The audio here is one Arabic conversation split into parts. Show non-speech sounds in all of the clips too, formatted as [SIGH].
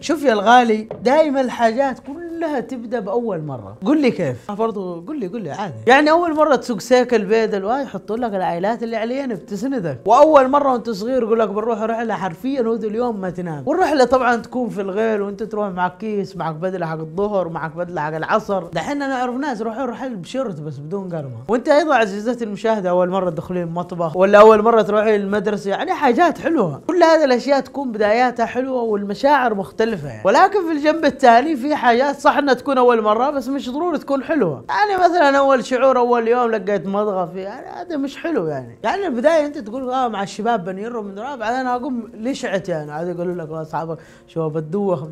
شوف يا الغالي دائما الحاجات كلها كلها تبدا باول مره قل لي كيف برضه قل لي قل لي عادي يعني اول مره تسوق سيكل البدل آه، يحطوا لك العائلات اللي علينا بتسندك واول مره وانت صغير يقول لك بنروح رحله حرفيا هذا اليوم ما تنام والرحله طبعا تكون في الغيل وانت تروح معك كيس معك بدله حق الظهر معك بدله حق العصر دحين انا اعرف ناس يروحوا رحل بشورت بس بدون قرمه وانت ايضا عزيزتي المشاهده اول مره تدخلين المطبخ ولا اول مره تروحين المدرسه يعني حاجات حلوه كل هذه الاشياء تكون بداياتها حلوه والمشاعر مختلفه يعني. ولكن في الجنب الثاني في حاجات صح صح انها تكون اول مره بس مش ضروري تكون حلوه يعني مثلا اول شعور اول يوم لقيت مضغه يعني هذا مش حلو يعني يعني البدايه انت تقول اه مع الشباب بنيروا من دراب بعدين اقوم لشعت يعني عاد يقول لك اصحابك شو بتدوخ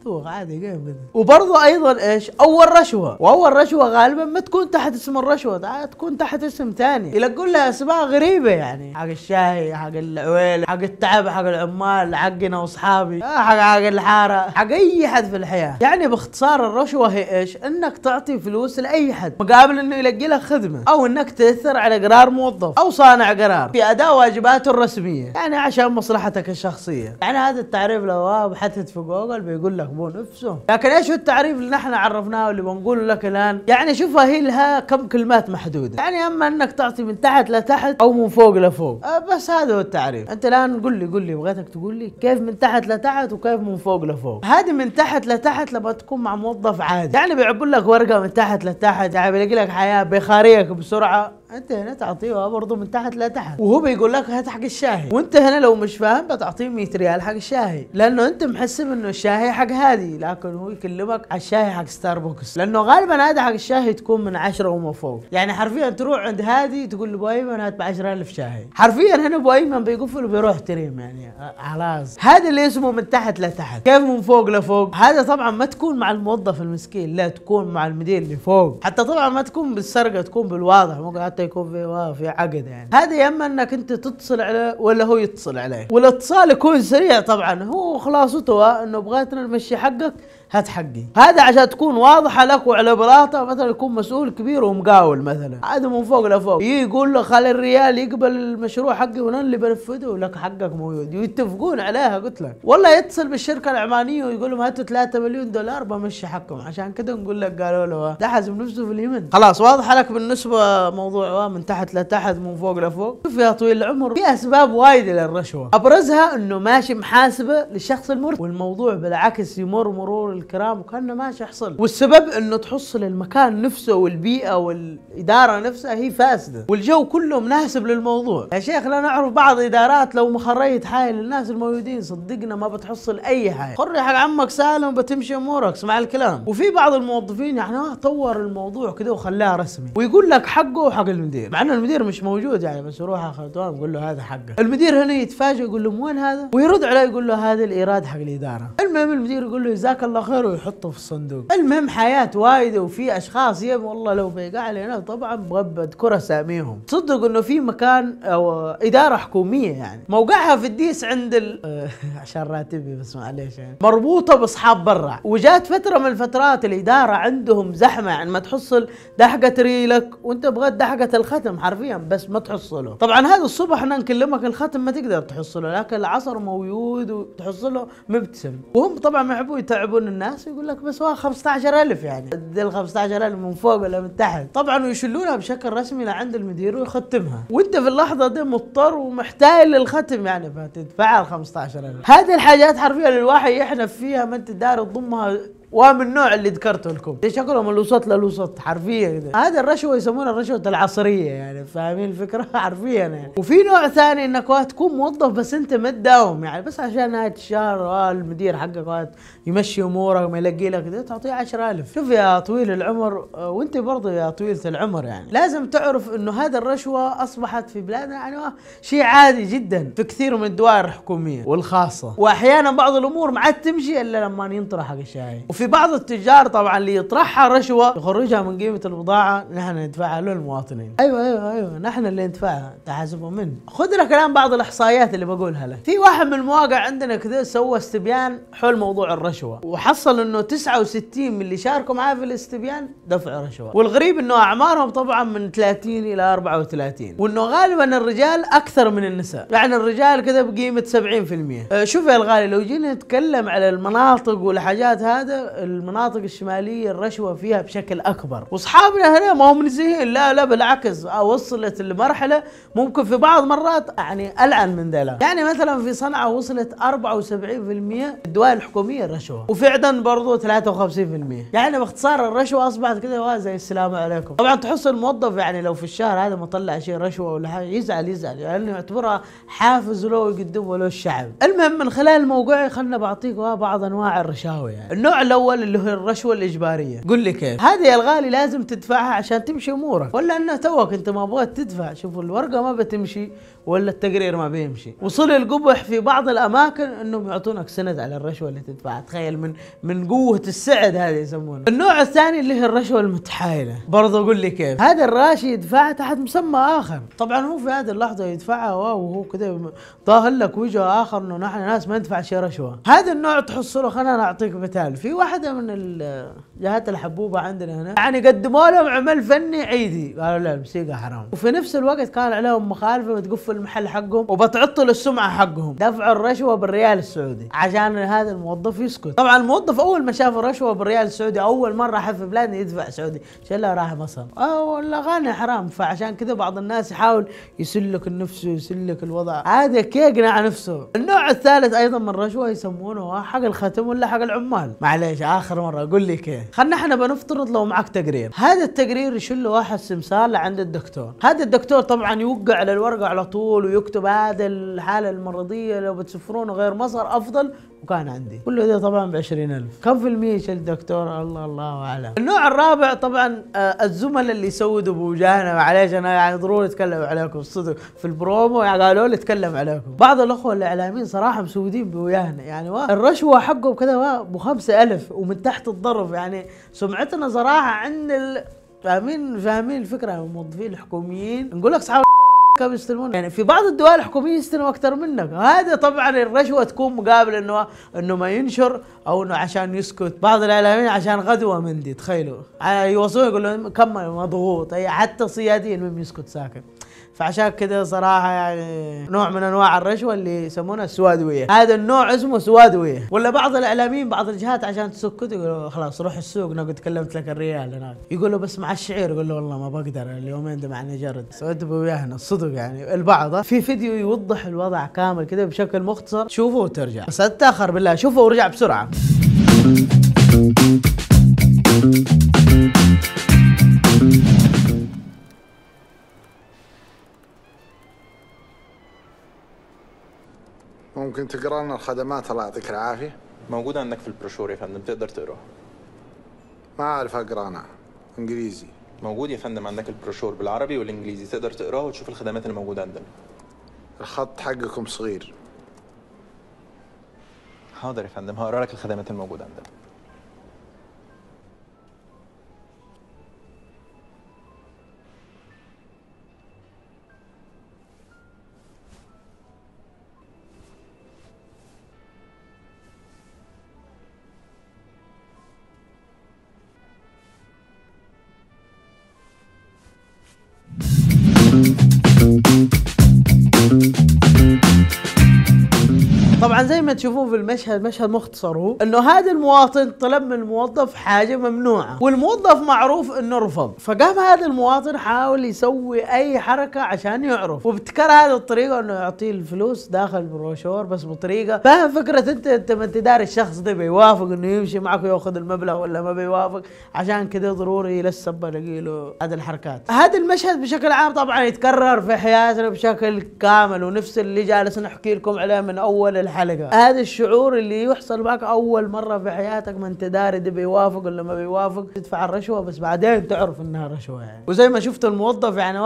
تدوخ عادي جيم كذا وبرضه ايضا ايش اول رشوه واول رشوه غالبا ما تكون تحت اسم الرشوه تكون تحت اسم ثاني يلقون لها اسماء غريبه يعني حق الشاي حق العويل حق التعب حق العمال حقنا واصحابي آه، حق حق الحاره حق اي حد في الحياه يعني باختصار معيار الرشوة هي ايش؟ انك تعطي فلوس لاي حد مقابل انه يلقي لك خدمة او انك تأثر على قرار موظف او صانع قرار في اداء واجباته الرسمية يعني عشان مصلحتك الشخصية يعني هذا التعريف لو بحثت في جوجل بيقول لك مو نفسه لكن ايش هو التعريف اللي نحن عرفناه واللي بنقوله لك الان؟ يعني شوفها هي لها كم كلمات محدودة يعني اما انك تعطي من تحت لتحت او من فوق لفوق أه بس هذا هو التعريف انت الان قول لي قول لي بغيتك تقول لي كيف من تحت لتحت وكيف من فوق لفوق هذه من تحت لتحت لما تكون مع موظف عادي يعني بيعبوا لك ورقه من تحت لتحت يعني بيلاقي لك حياه بيخاريك بسرعه انت هنا تعطيه برضه من تحت لتحت وهو بيقول لك هات حق الشاهي وانت هنا لو مش فاهم بتعطيه 100 ريال حق الشاهي لانه انت محسب انه الشاهي حق هذه لكن هو يكلمك على الشاهي حق ستاربكس لانه غالبا هذا حق الشاهي تكون من 10 وما فوق يعني حرفيا تروح عند هذه تقول له ابو ايمن هات ب 10000 شاهي حرفيا هنا ابو ايمن بيقفل وبيروح تريم يعني آه، خلاص هذا اللي اسمه من تحت لتحت كيف من فوق لفوق هذا طبعا ما تكون مع الموظف المسكين لا تكون مع المدير اللي فوق حتى طبعا ما تكون بالسرقه تكون بالواضح مو قاعد يكون في آه، في عقد يعني هذا يا اما انك انت تتصل عليه ولا هو يتصل عليك والاتصال يكون سريع طبعا هو خلاصته آه، انه بغيتنا نمشي حقك هات حقي هذا عشان تكون واضحه لك وعلى بلاطه مثلا يكون مسؤول كبير ومقاول مثلا هذا من فوق لفوق يجي يقول له خلي الريال يقبل المشروع حقي وانا اللي بنفذه لك حقك موجود ويتفقون عليها قلت لك والله يتصل بالشركه العمانيه ويقول لهم هاتوا 3 مليون دولار بمشي حقهم عشان كذا نقول لك قالوا له ده حزم نفسه في اليمن خلاص واضحه لك بالنسبه موضوع من تحت لتحت من فوق لفوق شوف يا طويل العمر في اسباب وايده للرشوه ابرزها انه ماشي محاسبه للشخص المرتب والموضوع بالعكس يمر مرور الكرام وكانه ماشي يحصل والسبب انه تحصل المكان نفسه والبيئه والاداره نفسها هي فاسده والجو كله مناسب للموضوع يا شيخ لا نعرف بعض ادارات لو مخريت حائل للناس الموجودين صدقنا ما بتحصل اي حاجه خري حق عمك سالم بتمشي امورك اسمع الكلام وفي بعض الموظفين يعني ما آه، طور الموضوع كده وخلاه رسمي ويقول لك حقه وحق المدير مع ان المدير مش موجود يعني بس يروح دوام يقول له هذا حقه المدير هنا يتفاجئ يقول له وين هذا ويرد عليه يقول له هذا الايراد حق الاداره المهم المدير يقول له جزاك الله خير الآخر ويحطه في الصندوق المهم حياة وايدة وفي أشخاص يم والله لو بيقع علينا طبعا بغب كره أساميهم تصدق أنه في مكان أو إدارة حكومية يعني موقعها في الديس عند ال [LAUGHS] عشان راتبي بس معليش يعني مربوطة بأصحاب برا وجات فترة من الفترات الإدارة عندهم زحمة يعني ما تحصل دحقة ريلك وأنت بغيت دحقة الختم حرفيا بس ما تحصله طبعا هذا الصبح احنا نكلمك الختم ما تقدر تحصله لكن العصر موجود وتحصله مبتسم وهم طبعا ما يحبوا يتعبون الناس ويقول لك بس هو 15000 يعني ادي دي 15000 من فوق ولا من تحت طبعا ويشلونها بشكل رسمي لعند المدير ويختمها وانت في اللحظه دي مضطر ومحتاج للختم يعني فتدفع ال 15000 هذه الحاجات حرفيا الواحد يحنف فيها ما انت داري تضمها ومن النوع اللي ذكرته لكم شكلهم الوسط للوسط حرفيا كده هذا الرشوه يسمونها الرشوه العصريه يعني فاهمين الفكره [LAUGHS] حرفيا يعني وفي نوع ثاني انك تكون موظف بس انت ما تداوم يعني بس عشان نهايه الشهر المدير حقك يمشي امورك ما يلقي لك كده تعطيه 10000 شوف يا طويل العمر وانت برضه يا طويله العمر يعني لازم تعرف انه هذا الرشوه اصبحت في بلادنا يعني شيء عادي جدا في كثير من الدوائر الحكوميه والخاصه واحيانا بعض الامور ما عاد تمشي الا لما ينطرح حق الشاي وفي في بعض التجار طبعا اللي يطرحها رشوه يخرجها من قيمه البضاعه نحن ندفعها للمواطنين ايوه ايوه ايوه نحن اللي ندفعها تحاسبوا من خذ لك الان بعض الاحصائيات اللي بقولها لك في واحد من المواقع عندنا كذا سوى استبيان حول موضوع الرشوه وحصل انه 69 من اللي شاركوا معاه في الاستبيان دفع رشوه والغريب انه اعمارهم طبعا من 30 الى 34 وانه غالبا الرجال اكثر من النساء يعني الرجال كذا بقيمه 70% أه، شوف يا الغالي لو جينا نتكلم على المناطق والحاجات هذا المناطق الشماليه الرشوه فيها بشكل اكبر واصحابنا هنا ما هم نزيهين لا لا بالعكس آه، وصلت لمرحله ممكن في بعض مرات يعني العن من ذلك يعني مثلا في صنعاء وصلت 74% الدوائر الحكوميه الرشوه وفي عدن برضو 53% يعني باختصار الرشوه اصبحت كذا زي السلام عليكم طبعا تحس الموظف يعني لو في الشهر هذا ما طلع شيء رشوه ولا حاجه يزعل يزعل لانه يعني يعتبرها حافز له يقدمه له الشعب المهم من خلال موقعي خلنا بعطيكم بعض انواع الرشاوي يعني النوع الاول الاول اللي هو الرشوه الاجباريه قل لي كيف هذه يا الغالي لازم تدفعها عشان تمشي امورك ولا انه توك انت ما بغيت تدفع شوف الورقه ما بتمشي ولا التقرير ما بيمشي وصل القبح في بعض الاماكن انهم يعطونك سند على الرشوه اللي تدفعها تخيل من من قوه السعد هذه يسمونه النوع الثاني اللي هي الرشوه المتحايله برضه اقول لي كيف هذا الراشي يدفعها تحت مسمى اخر طبعا هو في هذه اللحظه يدفعها وهو كذا ظاهر لك وجه اخر انه نحن ناس ما ندفع شيء رشوه هذا النوع تحصله خلينا اعطيك مثال في واحده من ال جهات الحبوبه عندنا هنا يعني قدموا لهم عمل فني عيدي قالوا لا الموسيقى حرام وفي نفس الوقت كان عليهم مخالفه بتقفل المحل حقهم وبتعطل السمعه حقهم دفعوا الرشوه بالريال السعودي عشان هذا الموظف يسكت طبعا الموظف اول ما شاف الرشوه بالريال السعودي اول مره حف في بلادنا يدفع سعودي شلا راح مصر او آه، الاغاني حرام فعشان كذا بعض الناس يحاول يسلك النفس ويسلك الوضع هذا يقنع نفسه النوع الثالث ايضا من الرشوه يسمونه حق الختم ولا حق العمال معليش اخر مره قول لي كيف ايه خلينا احنا بنفترض لو معك تقرير هذا التقرير يشله واحد سمسار عند الدكتور هذا الدكتور طبعا يوقع على الورقه على طول ويكتب هذا الحاله المرضيه لو بتسفرونه غير مصر افضل وكان عندي كله ده طبعا ب 20000 كم في المية شل الدكتور الله الله اعلم النوع الرابع طبعا آه، الزملاء اللي يسودوا بوجهنا معليش انا يعني ضروري اتكلم عليكم الصدق في البرومو يعني قالوا لي اتكلم عليكم بعض الاخوه الاعلاميين صراحه مسودين بوجهنا يعني الرشوه حقهم كذا ب 5000 ومن تحت الظرف يعني يعني سمعتنا صراحه عند ال... فاهمين فاهمين الفكره الموظفين الحكوميين نقول لك اصحاب [LAUGHS] كم يستلمون يعني في بعض الدول الحكوميه يستلموا اكثر منك هذا طبعا الرشوه تكون مقابل انه انه ما ينشر او انه عشان يسكت بعض الاعلاميين عشان غدوه مندي تخيلوا آه، يوصلوا يقولوا كم مضغوط حتى صيادين من يسكت ساكت فعشان كذا صراحه يعني نوع من انواع الرشوه اللي يسمونها السوادويه، هذا النوع اسمه سوادويه، ولا بعض الاعلاميين بعض الجهات عشان تسكته يقولوا خلاص روح السوق انا قد كلمت لك الريال هناك، يقولوا بس مع الشعير يقول له والله ما بقدر اليومين ده مع جرد سويت بوياهنا الصدق يعني البعض في فيديو يوضح الوضع كامل كذا بشكل مختصر، شوفوه وترجع، بس اتاخر بالله شوفه ورجع بسرعه. ممكن تقرا لنا الخدمات الله يعطيك العافيه موجوده عندك في البروشور يا فندم تقدر تقراها ما اعرف اقرا انا انجليزي موجود يا فندم عندك البروشور بالعربي والانجليزي تقدر تقراه وتشوف الخدمات اللي موجوده عندنا الخط حقكم صغير حاضر يا فندم هقرا لك الخدمات الموجوده عندنا طبعا يعني زي ما تشوفون في المشهد مشهد مختصر هو انه هذا المواطن طلب من الموظف حاجه ممنوعه والموظف معروف انه رفض فقام هذا المواطن حاول يسوي اي حركه عشان يعرف وابتكر هذه الطريقه انه يعطيه الفلوس داخل البروشور بس بطريقه فاهم فكره انت انت ما انت داري الشخص ده بيوافق انه يمشي معك وياخذ المبلغ ولا ما بيوافق عشان كده ضروري للسبه الاقي له هذه الحركات هذا المشهد بشكل عام طبعا يتكرر في حياتنا بشكل كامل ونفس اللي جالس نحكي لكم عليه من اول الحلقه الحركه هذا الشعور اللي يحصل معك اول مره في حياتك ما انت داري ده بيوافق ولا ما بيوافق تدفع الرشوه بس بعدين تعرف انها رشوه يعني وزي ما شفت الموظف يعني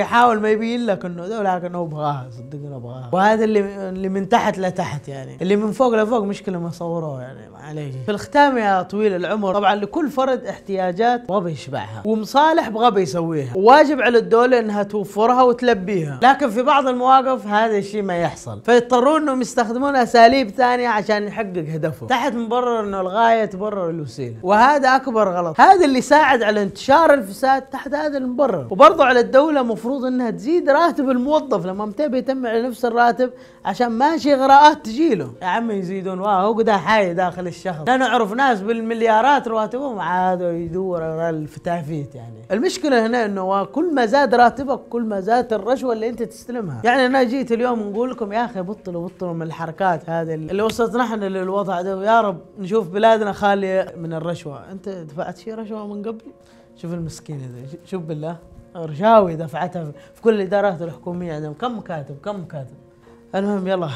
يحاول ما يبين لك انه ده هو ابغاها صدقني ابغاها وهذا اللي اللي من تحت لتحت يعني اللي من فوق لفوق مشكله ما صوروه يعني معليش في الختام يا طويل العمر طبعا لكل فرد احتياجات بغى بيشبعها ومصالح بغى بيسويها وواجب على الدوله انها توفرها وتلبيها لكن في بعض المواقف هذا الشيء ما يحصل فيضطرون انهم يستخدمون اساليب ثانيه عشان يحقق هدفه تحت مبرر انه الغايه تبرر الوسيله وهذا اكبر غلط هذا اللي ساعد على انتشار الفساد تحت هذا المبرر وبرضه على الدوله مفروض انها تزيد راتب الموظف لما متى يتم على نفس الراتب عشان ماشي اغراءات تجيله يا عمي يزيدون واه هو قدا حي داخل الشهر انا اعرف ناس بالمليارات رواتبهم عادوا يدور على الفتافيت يعني المشكله هنا انه كل ما زاد راتبك كل ما زادت الرشوه اللي انت تستلمها يعني انا جيت اليوم نقول لكم يا اخي بطلوا بطلوا من الحركات السلوكيات هذه اللي وصلت نحن للوضع ده يا رب نشوف بلادنا خاليه من الرشوه انت دفعت شي رشوه من قبل شوف المسكين هذا شوف بالله رشاوي دفعتها في كل الادارات الحكوميه عندهم كم كاتب كم كاتب المهم يلا